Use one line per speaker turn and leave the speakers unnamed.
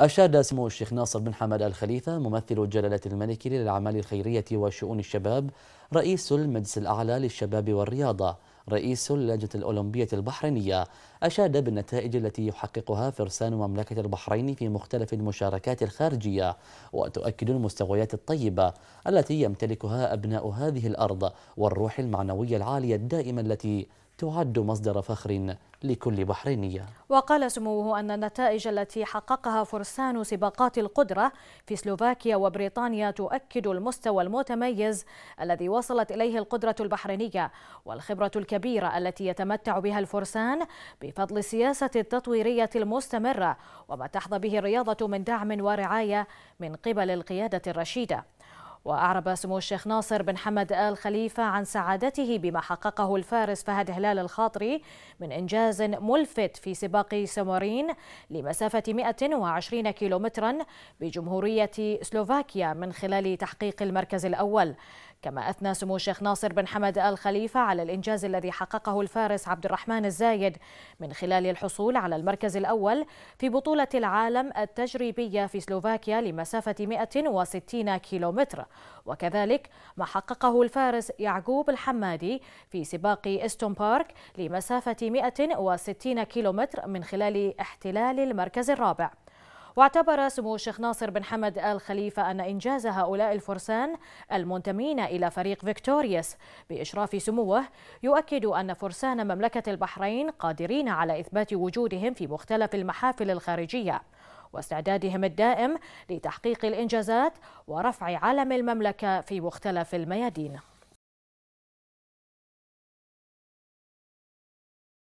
أشاد سمو الشيخ ناصر بن حمد الخليفة ممثل جلالة الملك للأعمال الخيرية وشؤون الشباب رئيس المجلس الأعلى للشباب والرياضة رئيس اللجنة الأولمبية البحرينية أشاد بالنتائج التي يحققها فرسان مملكة البحرين في مختلف المشاركات الخارجية وتؤكد المستويات الطيبة التي يمتلكها أبناء هذه الأرض والروح المعنوية العالية الدائمة التي تعد مصدر فخر لكل بحرينية
وقال سموه أن النتائج التي حققها فرسان سباقات القدرة في سلوفاكيا وبريطانيا تؤكد المستوى المتميز الذي وصلت إليه القدرة البحرينية والخبرة الكبيرة الكبيرة التي يتمتع بها الفرسان بفضل السياسة التطويرية المستمرة وما تحظى به الرياضة من دعم ورعاية من قبل القيادة الرشيدة وأعرب سمو الشيخ ناصر بن حمد آل خليفة عن سعادته بما حققه الفارس فهد هلال الخاطري من إنجاز ملفت في سباق سمورين لمسافة 120 كيلومترا بجمهورية سلوفاكيا من خلال تحقيق المركز الأول كما أثنى سمو الشيخ ناصر بن حمد آل خليفة على الإنجاز الذي حققه الفارس عبد الرحمن الزايد من خلال الحصول على المركز الأول في بطولة العالم التجريبية في سلوفاكيا لمسافة 160 كيلومتر وكذلك ما حققه الفارس يعقوب الحمادي في سباق استون بارك لمسافة 160 كيلومتر من خلال احتلال المركز الرابع واعتبر سمو الشيخ ناصر بن حمد آل خليفة أن إنجاز هؤلاء الفرسان المنتمين إلى فريق فيكتوريوس بإشراف سموه يؤكد أن فرسان مملكة البحرين قادرين على إثبات وجودهم في مختلف المحافل الخارجية واستعدادهم الدائم لتحقيق الإنجازات ورفع علم المملكة في مختلف الميادين